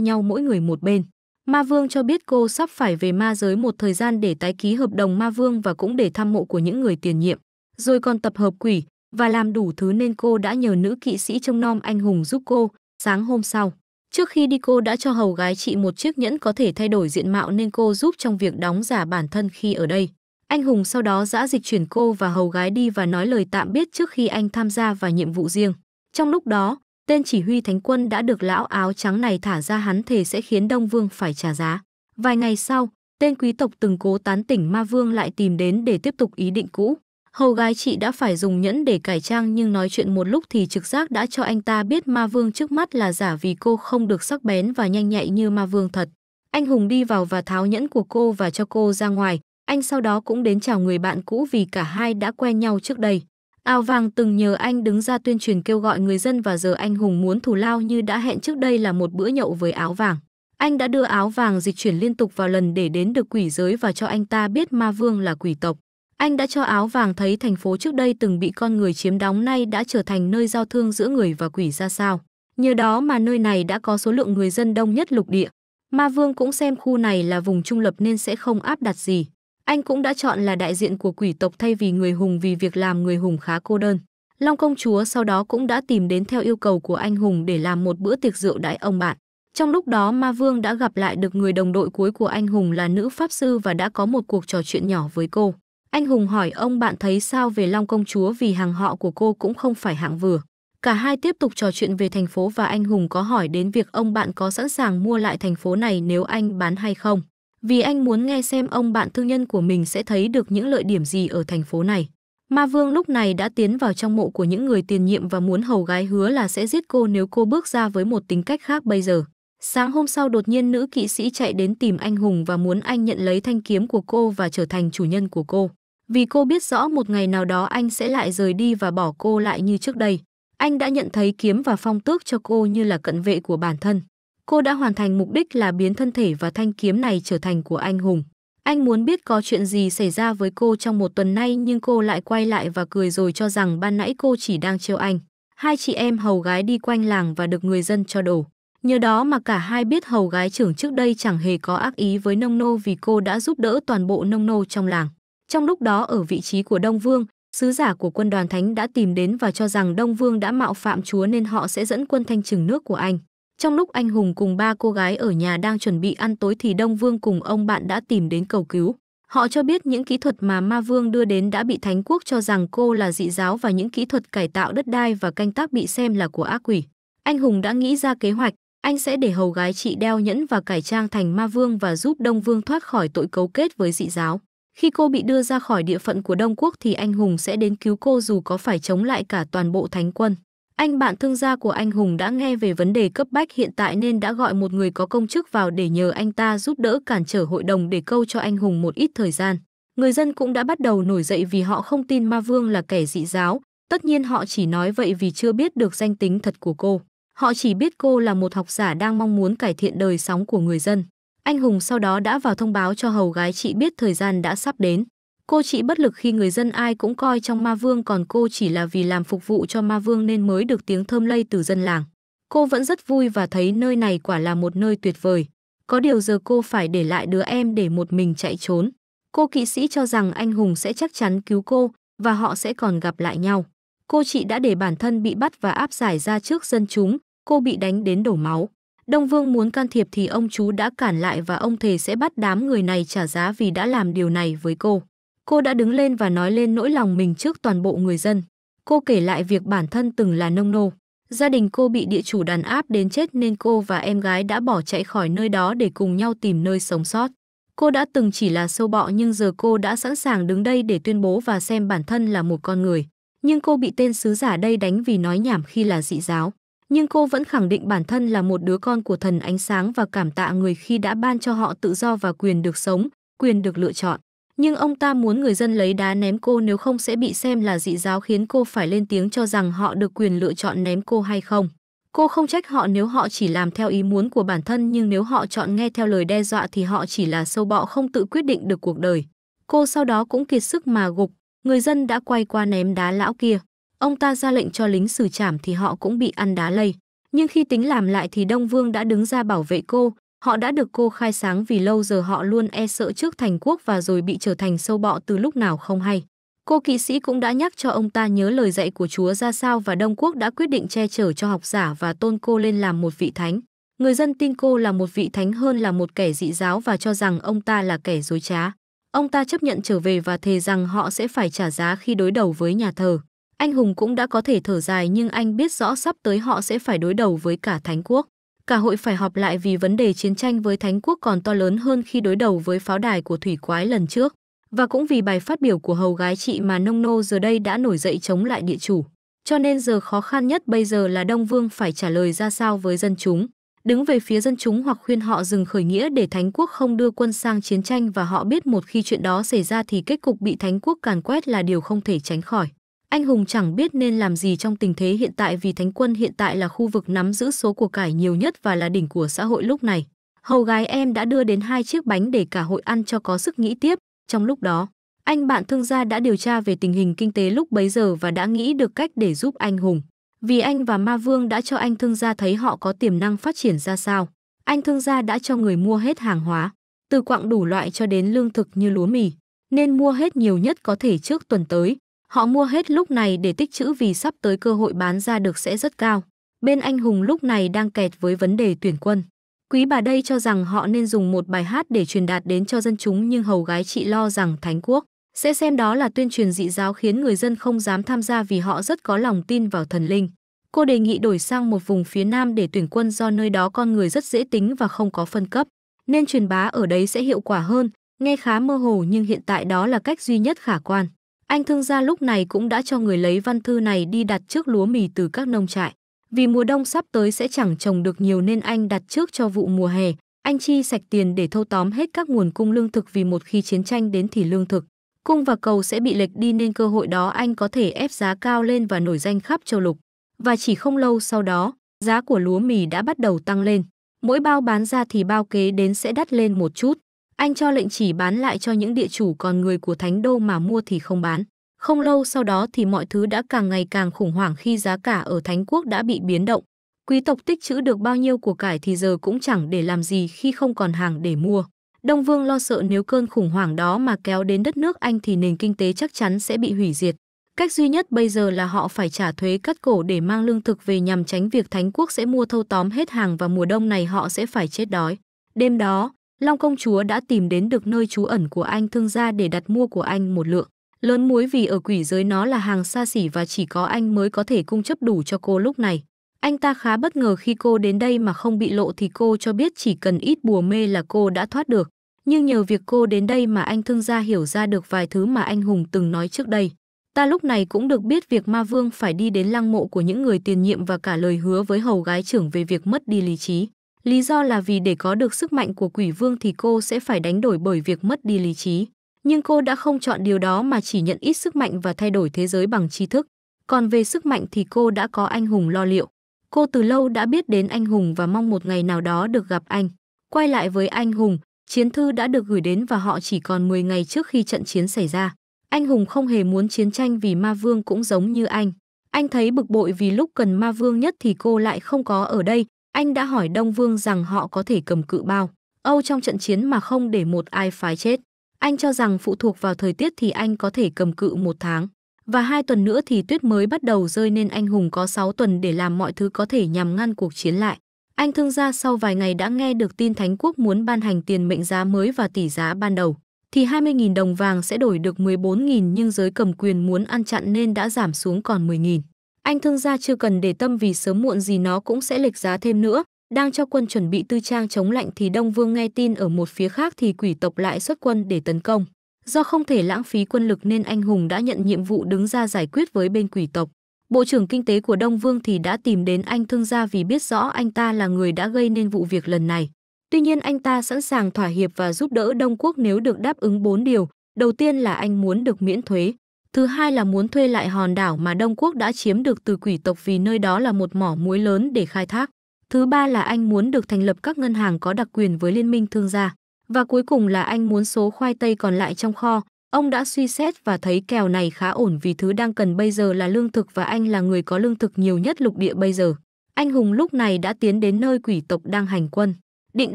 nhau mỗi người một bên. Ma Vương cho biết cô sắp phải về ma giới một thời gian để tái ký hợp đồng Ma Vương và cũng để thăm mộ của những người tiền nhiệm. Rồi còn tập hợp quỷ và làm đủ thứ nên cô đã nhờ nữ kỵ sĩ trông nom anh Hùng giúp cô sáng hôm sau. Trước khi đi cô đã cho hầu gái chị một chiếc nhẫn có thể thay đổi diện mạo nên cô giúp trong việc đóng giả bản thân khi ở đây. Anh Hùng sau đó giã dịch chuyển cô và hầu gái đi và nói lời tạm biệt trước khi anh tham gia vào nhiệm vụ riêng. Trong lúc đó, tên chỉ huy thánh quân đã được lão áo trắng này thả ra hắn thề sẽ khiến Đông Vương phải trả giá. Vài ngày sau, tên quý tộc từng cố tán tỉnh Ma Vương lại tìm đến để tiếp tục ý định cũ hầu gái chị đã phải dùng nhẫn để cải trang nhưng nói chuyện một lúc thì trực giác đã cho anh ta biết ma vương trước mắt là giả vì cô không được sắc bén và nhanh nhạy như ma vương thật. Anh Hùng đi vào và tháo nhẫn của cô và cho cô ra ngoài. Anh sau đó cũng đến chào người bạn cũ vì cả hai đã quen nhau trước đây. Ao Vàng từng nhờ anh đứng ra tuyên truyền kêu gọi người dân và giờ anh Hùng muốn thù lao như đã hẹn trước đây là một bữa nhậu với áo vàng. Anh đã đưa áo vàng dịch chuyển liên tục vào lần để đến được quỷ giới và cho anh ta biết ma vương là quỷ tộc. Anh đã cho áo vàng thấy thành phố trước đây từng bị con người chiếm đóng nay đã trở thành nơi giao thương giữa người và quỷ ra sao. Nhờ đó mà nơi này đã có số lượng người dân đông nhất lục địa. Ma Vương cũng xem khu này là vùng trung lập nên sẽ không áp đặt gì. Anh cũng đã chọn là đại diện của quỷ tộc thay vì người hùng vì việc làm người hùng khá cô đơn. Long công chúa sau đó cũng đã tìm đến theo yêu cầu của anh hùng để làm một bữa tiệc rượu đãi ông bạn. Trong lúc đó Ma Vương đã gặp lại được người đồng đội cuối của anh hùng là nữ pháp sư và đã có một cuộc trò chuyện nhỏ với cô. Anh Hùng hỏi ông bạn thấy sao về Long công chúa vì hàng họ của cô cũng không phải hạng vừa. Cả hai tiếp tục trò chuyện về thành phố và anh Hùng có hỏi đến việc ông bạn có sẵn sàng mua lại thành phố này nếu anh bán hay không. Vì anh muốn nghe xem ông bạn thương nhân của mình sẽ thấy được những lợi điểm gì ở thành phố này. Ma Vương lúc này đã tiến vào trong mộ của những người tiền nhiệm và muốn hầu gái hứa là sẽ giết cô nếu cô bước ra với một tính cách khác bây giờ. Sáng hôm sau đột nhiên nữ kỵ sĩ chạy đến tìm anh Hùng và muốn anh nhận lấy thanh kiếm của cô và trở thành chủ nhân của cô vì cô biết rõ một ngày nào đó anh sẽ lại rời đi và bỏ cô lại như trước đây. Anh đã nhận thấy kiếm và phong tước cho cô như là cận vệ của bản thân. Cô đã hoàn thành mục đích là biến thân thể và thanh kiếm này trở thành của anh hùng. Anh muốn biết có chuyện gì xảy ra với cô trong một tuần nay nhưng cô lại quay lại và cười rồi cho rằng ban nãy cô chỉ đang trêu anh. Hai chị em hầu gái đi quanh làng và được người dân cho đồ. Nhờ đó mà cả hai biết hầu gái trưởng trước đây chẳng hề có ác ý với nông nô vì cô đã giúp đỡ toàn bộ nông nô trong làng. Trong lúc đó ở vị trí của Đông Vương, sứ giả của quân đoàn thánh đã tìm đến và cho rằng Đông Vương đã mạo phạm chúa nên họ sẽ dẫn quân thanh trừng nước của anh. Trong lúc anh Hùng cùng ba cô gái ở nhà đang chuẩn bị ăn tối thì Đông Vương cùng ông bạn đã tìm đến cầu cứu. Họ cho biết những kỹ thuật mà Ma Vương đưa đến đã bị Thánh Quốc cho rằng cô là dị giáo và những kỹ thuật cải tạo đất đai và canh tác bị xem là của ác quỷ. Anh Hùng đã nghĩ ra kế hoạch, anh sẽ để hầu gái chị đeo nhẫn và cải trang thành Ma Vương và giúp Đông Vương thoát khỏi tội cấu kết với dị giáo. Khi cô bị đưa ra khỏi địa phận của Đông Quốc thì anh Hùng sẽ đến cứu cô dù có phải chống lại cả toàn bộ thánh quân. Anh bạn thương gia của anh Hùng đã nghe về vấn đề cấp bách hiện tại nên đã gọi một người có công chức vào để nhờ anh ta giúp đỡ cản trở hội đồng để câu cho anh Hùng một ít thời gian. Người dân cũng đã bắt đầu nổi dậy vì họ không tin Ma Vương là kẻ dị giáo. Tất nhiên họ chỉ nói vậy vì chưa biết được danh tính thật của cô. Họ chỉ biết cô là một học giả đang mong muốn cải thiện đời sống của người dân. Anh Hùng sau đó đã vào thông báo cho hầu gái chị biết thời gian đã sắp đến. Cô chị bất lực khi người dân ai cũng coi trong ma vương còn cô chỉ là vì làm phục vụ cho ma vương nên mới được tiếng thơm lây từ dân làng. Cô vẫn rất vui và thấy nơi này quả là một nơi tuyệt vời. Có điều giờ cô phải để lại đứa em để một mình chạy trốn. Cô kỵ sĩ cho rằng anh Hùng sẽ chắc chắn cứu cô và họ sẽ còn gặp lại nhau. Cô chị đã để bản thân bị bắt và áp giải ra trước dân chúng, cô bị đánh đến đổ máu. Đông Vương muốn can thiệp thì ông chú đã cản lại và ông thề sẽ bắt đám người này trả giá vì đã làm điều này với cô. Cô đã đứng lên và nói lên nỗi lòng mình trước toàn bộ người dân. Cô kể lại việc bản thân từng là nông nô. Gia đình cô bị địa chủ đàn áp đến chết nên cô và em gái đã bỏ chạy khỏi nơi đó để cùng nhau tìm nơi sống sót. Cô đã từng chỉ là sâu bọ nhưng giờ cô đã sẵn sàng đứng đây để tuyên bố và xem bản thân là một con người. Nhưng cô bị tên sứ giả đây đánh vì nói nhảm khi là dị giáo nhưng cô vẫn khẳng định bản thân là một đứa con của thần ánh sáng và cảm tạ người khi đã ban cho họ tự do và quyền được sống, quyền được lựa chọn. Nhưng ông ta muốn người dân lấy đá ném cô nếu không sẽ bị xem là dị giáo khiến cô phải lên tiếng cho rằng họ được quyền lựa chọn ném cô hay không. Cô không trách họ nếu họ chỉ làm theo ý muốn của bản thân nhưng nếu họ chọn nghe theo lời đe dọa thì họ chỉ là sâu bọ không tự quyết định được cuộc đời. Cô sau đó cũng kiệt sức mà gục, người dân đã quay qua ném đá lão kia ông ta ra lệnh cho lính xử trảm thì họ cũng bị ăn đá lây. Nhưng khi tính làm lại thì Đông Vương đã đứng ra bảo vệ cô, họ đã được cô khai sáng vì lâu giờ họ luôn e sợ trước thành quốc và rồi bị trở thành sâu bọ từ lúc nào không hay. Cô kỵ sĩ cũng đã nhắc cho ông ta nhớ lời dạy của Chúa ra sao và Đông Quốc đã quyết định che chở cho học giả và tôn cô lên làm một vị thánh. Người dân tin cô là một vị thánh hơn là một kẻ dị giáo và cho rằng ông ta là kẻ dối trá. Ông ta chấp nhận trở về và thề rằng họ sẽ phải trả giá khi đối đầu với nhà thờ. Anh Hùng cũng đã có thể thở dài nhưng anh biết rõ sắp tới họ sẽ phải đối đầu với cả Thánh Quốc. Cả hội phải họp lại vì vấn đề chiến tranh với Thánh Quốc còn to lớn hơn khi đối đầu với pháo đài của Thủy Quái lần trước. Và cũng vì bài phát biểu của hầu gái chị mà Nông Nô giờ đây đã nổi dậy chống lại địa chủ. Cho nên giờ khó khăn nhất bây giờ là Đông Vương phải trả lời ra sao với dân chúng đứng về phía dân chúng hoặc khuyên họ dừng khởi nghĩa để Thánh quốc không đưa quân sang chiến tranh và họ biết một khi chuyện đó xảy ra thì kết cục bị Thánh quốc càn quét là điều không thể tránh khỏi. Anh Hùng chẳng biết nên làm gì trong tình thế hiện tại vì Thánh Quân hiện tại là khu vực nắm giữ số của cải nhiều nhất và là đỉnh của xã hội lúc này. Hầu gái em đã đưa đến hai chiếc bánh để cả hội ăn cho có sức nghĩ tiếp. Trong lúc đó, anh bạn thương gia đã điều tra về tình hình kinh tế lúc bấy giờ và đã nghĩ được cách để giúp anh Hùng. Vì anh và Ma Vương đã cho anh thương gia thấy họ có tiềm năng phát triển ra sao. Anh thương gia đã cho người mua hết hàng hóa, từ quặng đủ loại cho đến lương thực như lúa mì, nên mua hết nhiều nhất có thể trước tuần tới Họ mua hết lúc này để tích trữ vì sắp tới cơ hội bán ra được sẽ rất cao. Bên anh Hùng lúc này đang kẹt với vấn đề tuyển quân. Quý bà đây cho rằng họ nên dùng một bài hát để truyền đạt đến cho dân chúng nhưng hầu gái chị lo rằng Thánh Quốc sẽ xem đó là tuyên truyền dị giáo khiến người dân không dám tham gia vì họ rất có lòng tin vào thần linh. Cô đề nghị đổi sang một vùng phía Nam để tuyển quân do nơi đó con người rất dễ tính và không có phân cấp, nên truyền bá ở đấy sẽ hiệu quả hơn, nghe khá mơ hồ nhưng hiện tại đó là cách duy nhất khả quan. Anh thương gia lúc này cũng đã cho người lấy văn thư này đi đặt trước lúa mì từ các nông trại. Vì mùa đông sắp tới sẽ chẳng trồng được nhiều nên anh đặt trước cho vụ mùa hè. Anh chi sạch tiền để thâu tóm hết các nguồn cung lương thực vì một khi chiến tranh đến thì lương thực. Cung và cầu sẽ bị lệch đi nên cơ hội đó anh có thể ép giá cao lên và nổi danh khắp châu lục. Và chỉ không lâu sau đó, giá của lúa mì đã bắt đầu tăng lên. Mỗi bao bán ra thì bao kế đến sẽ đắt lên một chút. Anh cho lệnh chỉ bán lại cho những địa chủ còn người của Thánh Đô mà mua thì không bán. Không lâu sau đó thì mọi thứ đã càng ngày càng khủng hoảng khi giá cả ở Thánh Quốc đã bị biến động. Quý tộc tích trữ được bao nhiêu của cải thì giờ cũng chẳng để làm gì khi không còn hàng để mua. Đông Vương lo sợ nếu cơn khủng hoảng đó mà kéo đến đất nước Anh thì nền kinh tế chắc chắn sẽ bị hủy diệt. Cách duy nhất bây giờ là họ phải trả thuế cắt cổ để mang lương thực về nhằm tránh việc Thánh Quốc sẽ mua thâu tóm hết hàng và mùa đông này họ sẽ phải chết đói. Đêm đó, Long công chúa đã tìm đến được nơi trú ẩn của anh thương gia để đặt mua của anh một lượng. Lớn muối vì ở quỷ giới nó là hàng xa xỉ và chỉ có anh mới có thể cung cấp đủ cho cô lúc này. Anh ta khá bất ngờ khi cô đến đây mà không bị lộ thì cô cho biết chỉ cần ít bùa mê là cô đã thoát được. Nhưng nhờ việc cô đến đây mà anh thương gia hiểu ra được vài thứ mà anh Hùng từng nói trước đây. Ta lúc này cũng được biết việc ma vương phải đi đến lăng mộ của những người tiền nhiệm và cả lời hứa với hầu gái trưởng về việc mất đi lý trí. Lý do là vì để có được sức mạnh của quỷ vương thì cô sẽ phải đánh đổi bởi việc mất đi lý trí. Nhưng cô đã không chọn điều đó mà chỉ nhận ít sức mạnh và thay đổi thế giới bằng tri thức. Còn về sức mạnh thì cô đã có anh hùng lo liệu. Cô từ lâu đã biết đến anh hùng và mong một ngày nào đó được gặp anh. Quay lại với anh hùng, chiến thư đã được gửi đến và họ chỉ còn 10 ngày trước khi trận chiến xảy ra. Anh hùng không hề muốn chiến tranh vì ma vương cũng giống như anh. Anh thấy bực bội vì lúc cần ma vương nhất thì cô lại không có ở đây, anh đã hỏi Đông Vương rằng họ có thể cầm cự bao Âu trong trận chiến mà không để một ai phái chết. Anh cho rằng phụ thuộc vào thời tiết thì anh có thể cầm cự một tháng. Và hai tuần nữa thì tuyết mới bắt đầu rơi nên anh Hùng có 6 tuần để làm mọi thứ có thể nhằm ngăn cuộc chiến lại. Anh thương gia sau vài ngày đã nghe được tin Thánh Quốc muốn ban hành tiền mệnh giá mới và tỷ giá ban đầu. Thì 20.000 đồng vàng sẽ đổi được 14.000 nhưng giới cầm quyền muốn ăn chặn nên đã giảm xuống còn 10.000 anh thương gia chưa cần để tâm vì sớm muộn gì nó cũng sẽ lệch giá thêm nữa. Đang cho quân chuẩn bị tư trang chống lạnh thì Đông Vương nghe tin ở một phía khác thì quỷ tộc lại xuất quân để tấn công. Do không thể lãng phí quân lực nên anh Hùng đã nhận nhiệm vụ đứng ra giải quyết với bên quỷ tộc. Bộ trưởng kinh tế của Đông Vương thì đã tìm đến anh thương gia vì biết rõ anh ta là người đã gây nên vụ việc lần này. Tuy nhiên anh ta sẵn sàng thỏa hiệp và giúp đỡ Đông Quốc nếu được đáp ứng bốn điều. Đầu tiên là anh muốn được miễn thuế. Thứ hai là muốn thuê lại hòn đảo mà Đông Quốc đã chiếm được từ quỷ tộc vì nơi đó là một mỏ muối lớn để khai thác. Thứ ba là anh muốn được thành lập các ngân hàng có đặc quyền với liên minh thương gia. Và cuối cùng là anh muốn số khoai tây còn lại trong kho. Ông đã suy xét và thấy kèo này khá ổn vì thứ đang cần bây giờ là lương thực và anh là người có lương thực nhiều nhất lục địa bây giờ. Anh Hùng lúc này đã tiến đến nơi quỷ tộc đang hành quân. Định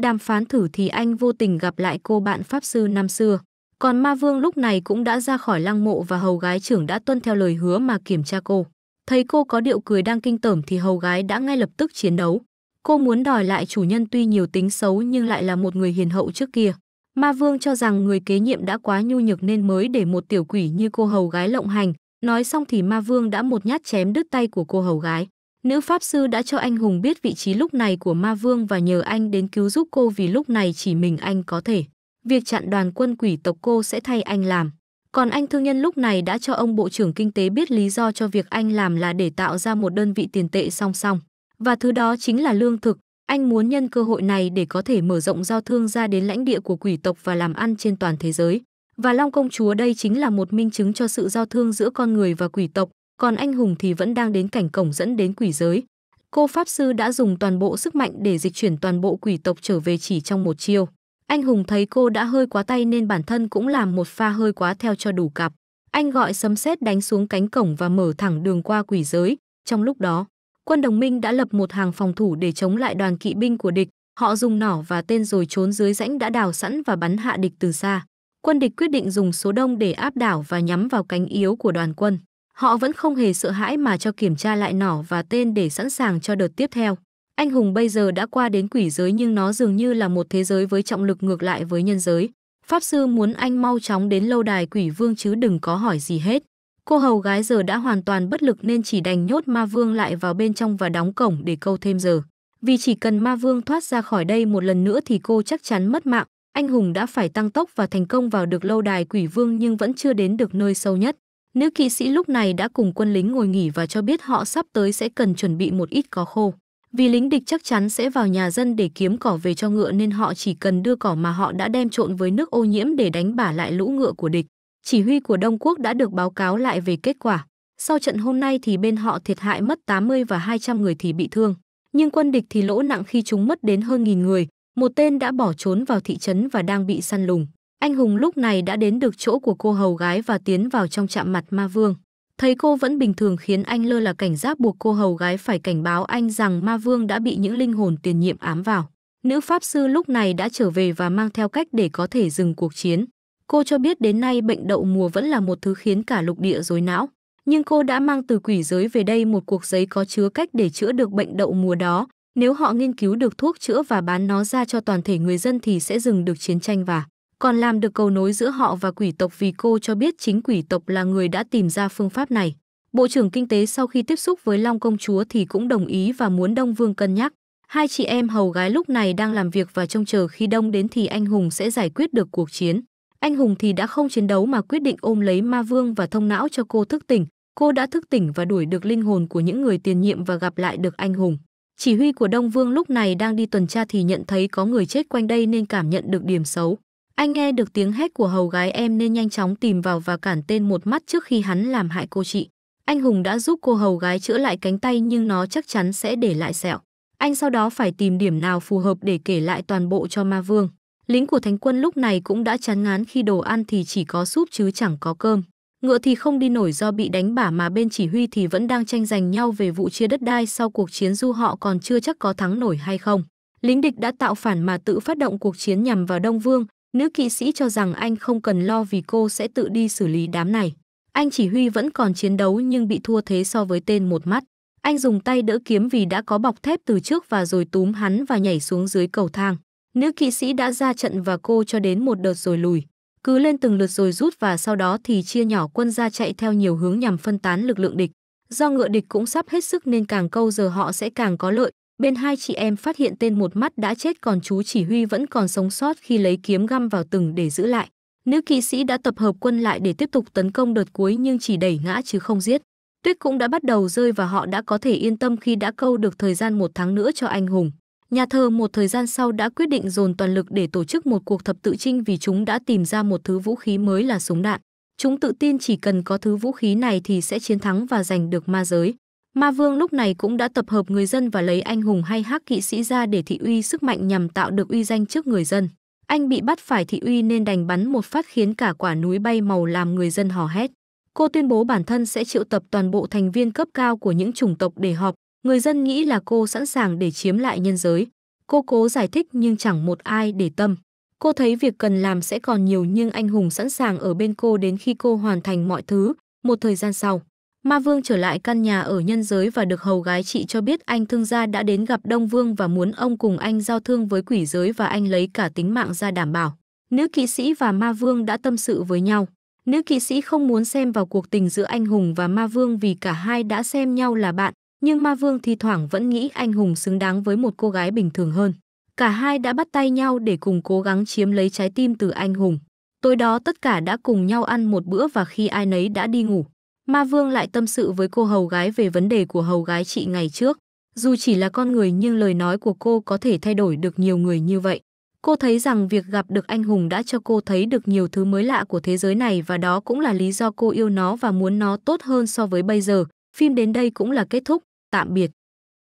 đàm phán thử thì anh vô tình gặp lại cô bạn Pháp Sư năm xưa. Còn ma vương lúc này cũng đã ra khỏi lăng mộ và hầu gái trưởng đã tuân theo lời hứa mà kiểm tra cô. Thấy cô có điệu cười đang kinh tởm thì hầu gái đã ngay lập tức chiến đấu. Cô muốn đòi lại chủ nhân tuy nhiều tính xấu nhưng lại là một người hiền hậu trước kia. Ma vương cho rằng người kế nhiệm đã quá nhu nhược nên mới để một tiểu quỷ như cô hầu gái lộng hành. Nói xong thì ma vương đã một nhát chém đứt tay của cô hầu gái. Nữ pháp sư đã cho anh hùng biết vị trí lúc này của ma vương và nhờ anh đến cứu giúp cô vì lúc này chỉ mình anh có thể việc chặn đoàn quân quỷ tộc cô sẽ thay anh làm. Còn anh thương nhân lúc này đã cho ông Bộ trưởng Kinh tế biết lý do cho việc anh làm là để tạo ra một đơn vị tiền tệ song song. Và thứ đó chính là lương thực. Anh muốn nhân cơ hội này để có thể mở rộng giao thương ra đến lãnh địa của quỷ tộc và làm ăn trên toàn thế giới. Và Long Công Chúa đây chính là một minh chứng cho sự giao thương giữa con người và quỷ tộc, còn anh hùng thì vẫn đang đến cảnh cổng dẫn đến quỷ giới. Cô Pháp Sư đã dùng toàn bộ sức mạnh để dịch chuyển toàn bộ quỷ tộc trở về chỉ trong một chiêu. Anh Hùng thấy cô đã hơi quá tay nên bản thân cũng làm một pha hơi quá theo cho đủ cặp. Anh gọi sấm sét đánh xuống cánh cổng và mở thẳng đường qua quỷ giới. Trong lúc đó, quân đồng minh đã lập một hàng phòng thủ để chống lại đoàn kỵ binh của địch. Họ dùng nỏ và tên rồi trốn dưới rãnh đã đào sẵn và bắn hạ địch từ xa. Quân địch quyết định dùng số đông để áp đảo và nhắm vào cánh yếu của đoàn quân. Họ vẫn không hề sợ hãi mà cho kiểm tra lại nỏ và tên để sẵn sàng cho đợt tiếp theo. Anh hùng bây giờ đã qua đến quỷ giới nhưng nó dường như là một thế giới với trọng lực ngược lại với nhân giới. Pháp sư muốn anh mau chóng đến lâu đài quỷ vương chứ đừng có hỏi gì hết. Cô hầu gái giờ đã hoàn toàn bất lực nên chỉ đành nhốt ma vương lại vào bên trong và đóng cổng để câu thêm giờ. Vì chỉ cần ma vương thoát ra khỏi đây một lần nữa thì cô chắc chắn mất mạng. Anh hùng đã phải tăng tốc và thành công vào được lâu đài quỷ vương nhưng vẫn chưa đến được nơi sâu nhất. Nữ kỵ sĩ lúc này đã cùng quân lính ngồi nghỉ và cho biết họ sắp tới sẽ cần chuẩn bị một ít có khô. Vì lính địch chắc chắn sẽ vào nhà dân để kiếm cỏ về cho ngựa nên họ chỉ cần đưa cỏ mà họ đã đem trộn với nước ô nhiễm để đánh bả lại lũ ngựa của địch. Chỉ huy của Đông Quốc đã được báo cáo lại về kết quả. Sau trận hôm nay thì bên họ thiệt hại mất 80 và 200 người thì bị thương. Nhưng quân địch thì lỗ nặng khi chúng mất đến hơn nghìn người. Một tên đã bỏ trốn vào thị trấn và đang bị săn lùng. Anh hùng lúc này đã đến được chỗ của cô hầu gái và tiến vào trong chạm mặt ma vương. Thấy cô vẫn bình thường khiến anh lơ là cảnh giác buộc cô hầu gái phải cảnh báo anh rằng ma vương đã bị những linh hồn tiền nhiệm ám vào. Nữ pháp sư lúc này đã trở về và mang theo cách để có thể dừng cuộc chiến. Cô cho biết đến nay bệnh đậu mùa vẫn là một thứ khiến cả lục địa rối não. Nhưng cô đã mang từ quỷ giới về đây một cuộc giấy có chứa cách để chữa được bệnh đậu mùa đó. Nếu họ nghiên cứu được thuốc chữa và bán nó ra cho toàn thể người dân thì sẽ dừng được chiến tranh và còn làm được cầu nối giữa họ và quỷ tộc vì cô cho biết chính quỷ tộc là người đã tìm ra phương pháp này. Bộ trưởng Kinh tế sau khi tiếp xúc với Long Công Chúa thì cũng đồng ý và muốn Đông Vương cân nhắc. Hai chị em hầu gái lúc này đang làm việc và trông chờ khi Đông đến thì anh Hùng sẽ giải quyết được cuộc chiến. Anh Hùng thì đã không chiến đấu mà quyết định ôm lấy ma vương và thông não cho cô thức tỉnh. Cô đã thức tỉnh và đuổi được linh hồn của những người tiền nhiệm và gặp lại được anh Hùng. Chỉ huy của Đông Vương lúc này đang đi tuần tra thì nhận thấy có người chết quanh đây nên cảm nhận được điểm xấu. Anh nghe được tiếng hét của hầu gái em nên nhanh chóng tìm vào và cản tên một mắt trước khi hắn làm hại cô chị. Anh Hùng đã giúp cô hầu gái chữa lại cánh tay nhưng nó chắc chắn sẽ để lại sẹo. Anh sau đó phải tìm điểm nào phù hợp để kể lại toàn bộ cho ma vương. Lính của thánh quân lúc này cũng đã chán ngán khi đồ ăn thì chỉ có súp chứ chẳng có cơm. Ngựa thì không đi nổi do bị đánh bả mà bên chỉ huy thì vẫn đang tranh giành nhau về vụ chia đất đai sau cuộc chiến du họ còn chưa chắc có thắng nổi hay không. Lính địch đã tạo phản mà tự phát động cuộc chiến nhằm vào Đông Vương, Nữ kỵ sĩ cho rằng anh không cần lo vì cô sẽ tự đi xử lý đám này. Anh chỉ huy vẫn còn chiến đấu nhưng bị thua thế so với tên một mắt. Anh dùng tay đỡ kiếm vì đã có bọc thép từ trước và rồi túm hắn và nhảy xuống dưới cầu thang. Nữ kỵ sĩ đã ra trận và cô cho đến một đợt rồi lùi. Cứ lên từng lượt rồi rút và sau đó thì chia nhỏ quân ra chạy theo nhiều hướng nhằm phân tán lực lượng địch. Do ngựa địch cũng sắp hết sức nên càng câu giờ họ sẽ càng có lợi bên hai chị em phát hiện tên một mắt đã chết còn chú chỉ huy vẫn còn sống sót khi lấy kiếm găm vào từng để giữ lại. Nữ kỵ sĩ đã tập hợp quân lại để tiếp tục tấn công đợt cuối nhưng chỉ đẩy ngã chứ không giết. Tuyết cũng đã bắt đầu rơi và họ đã có thể yên tâm khi đã câu được thời gian một tháng nữa cho anh hùng. Nhà thờ một thời gian sau đã quyết định dồn toàn lực để tổ chức một cuộc thập tự trinh vì chúng đã tìm ra một thứ vũ khí mới là súng đạn. Chúng tự tin chỉ cần có thứ vũ khí này thì sẽ chiến thắng và giành được ma giới. Ma Vương lúc này cũng đã tập hợp người dân và lấy anh hùng hay hắc kỵ sĩ ra để thị uy sức mạnh nhằm tạo được uy danh trước người dân. Anh bị bắt phải thị uy nên đành bắn một phát khiến cả quả núi bay màu làm người dân hò hét. Cô tuyên bố bản thân sẽ triệu tập toàn bộ thành viên cấp cao của những chủng tộc để họp. Người dân nghĩ là cô sẵn sàng để chiếm lại nhân giới. Cô cố giải thích nhưng chẳng một ai để tâm. Cô thấy việc cần làm sẽ còn nhiều nhưng anh hùng sẵn sàng ở bên cô đến khi cô hoàn thành mọi thứ. Một thời gian sau, Ma Vương trở lại căn nhà ở nhân giới và được hầu gái chị cho biết anh thương gia đã đến gặp Đông Vương và muốn ông cùng anh giao thương với quỷ giới và anh lấy cả tính mạng ra đảm bảo. Nữ kỵ sĩ và Ma Vương đã tâm sự với nhau. Nữ kỵ sĩ không muốn xem vào cuộc tình giữa anh hùng và Ma Vương vì cả hai đã xem nhau là bạn, nhưng Ma Vương thi thoảng vẫn nghĩ anh hùng xứng đáng với một cô gái bình thường hơn. Cả hai đã bắt tay nhau để cùng cố gắng chiếm lấy trái tim từ anh hùng. Tối đó tất cả đã cùng nhau ăn một bữa và khi ai nấy đã đi ngủ, Ma Vương lại tâm sự với cô hầu gái về vấn đề của hầu gái chị ngày trước. Dù chỉ là con người nhưng lời nói của cô có thể thay đổi được nhiều người như vậy. Cô thấy rằng việc gặp được anh hùng đã cho cô thấy được nhiều thứ mới lạ của thế giới này và đó cũng là lý do cô yêu nó và muốn nó tốt hơn so với bây giờ. Phim đến đây cũng là kết thúc. Tạm biệt.